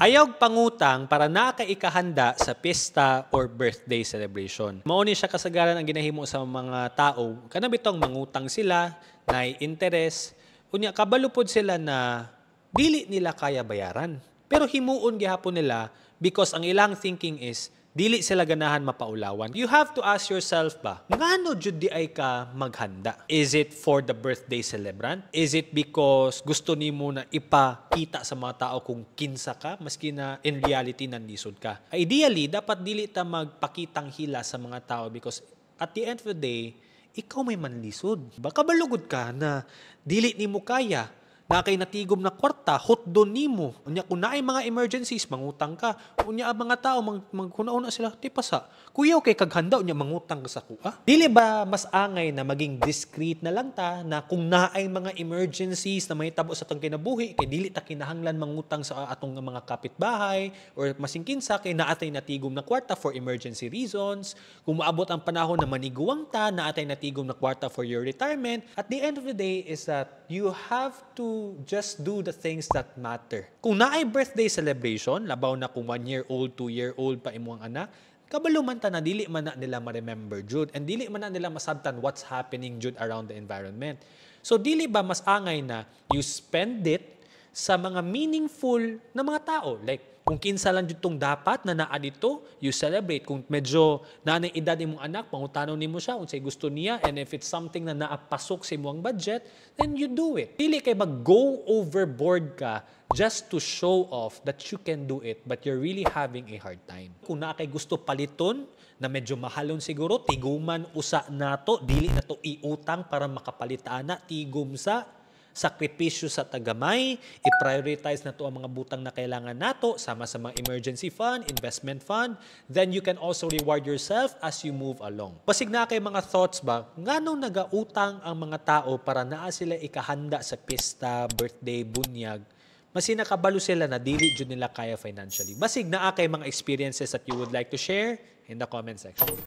Ayaw pangutang para nakaikahanda sa pista or birthday celebration. Mao siya kasagaran ang ginahimo sa mga tao Kanabitong mangutang sila nay interes unya kabalo pod sila na dili nila kaya bayaran. Pero himuon gihapon nila because ang ilang thinking is dili sila ganahan mapaulawan. You have to ask yourself ba, ngano jud di ay ka maghanda? Is it for the birthday celebrant? Is it because gusto nimo na ipakita sa mga tao kung kinsa ka maski na in reality nandisod ka? Ideally, dapat dili ta magpakitang hila sa mga tao because at the end of the day, ikaw may manlisod. Baka balugod ka na dili nimo kaya na kay natigom na kwarta, hotdo nimo. Unya kunay mga emergencies, mangutang ka. Unya ang mga tao, mang, mang una sila, tipasa. pasa. Kuya, okay, kaghanda, unya mangutang ka sa kuha. Dili ba mas angay na maging discreet na lang ta, na kung naay mga emergencies na may tabo sa tong kinabuhi, kay dili ta kinahanglan mangutang sa atong mga kapitbahay, or masingkinsa, kay naatay natigom na kwarta for emergency reasons. Kung maabot ang panahon na maniguwang ta, naatay natigom na kwarta for your retirement. At the end of the day is that you have to just do the things that matter. Kung naay birthday celebration, labaw na kung one year old, two year old pa imong anak, kabalo man ta na dili man na nila ma-remember jud and dili man na nila masabtan what's happening jud around the environment. So dili ba mas angay na you spend it sa mga meaningful na mga tao. Like, kung kinsa lang ditong dapat na naa dito, you celebrate. Kung medyo na na edad ni mong anak, pangutanaw ni mo siya, kung gusto niya, and if it's something na naapasok sa imong budget, then you do it. Pili kay mag-go overboard ka just to show off that you can do it, but you're really having a hard time. Kung na kay gusto paliton, na medyo mahalon siguro, tiguman usa nato, dili na to iutang para makapalitaan na, tigum sa sakripisyo sa tagamay, i-prioritize na to ang mga butang na kailangan nato, sama sa mga emergency fund, investment fund, then you can also reward yourself as you move along. Pasig na kay mga thoughts ba, ngano nagautang ang mga tao para naa sila ikahanda sa pista, birthday, bunyag, masin nakabalo sila na dili jud nila kaya financially. Basig na kay mga experiences that you would like to share in the comment section.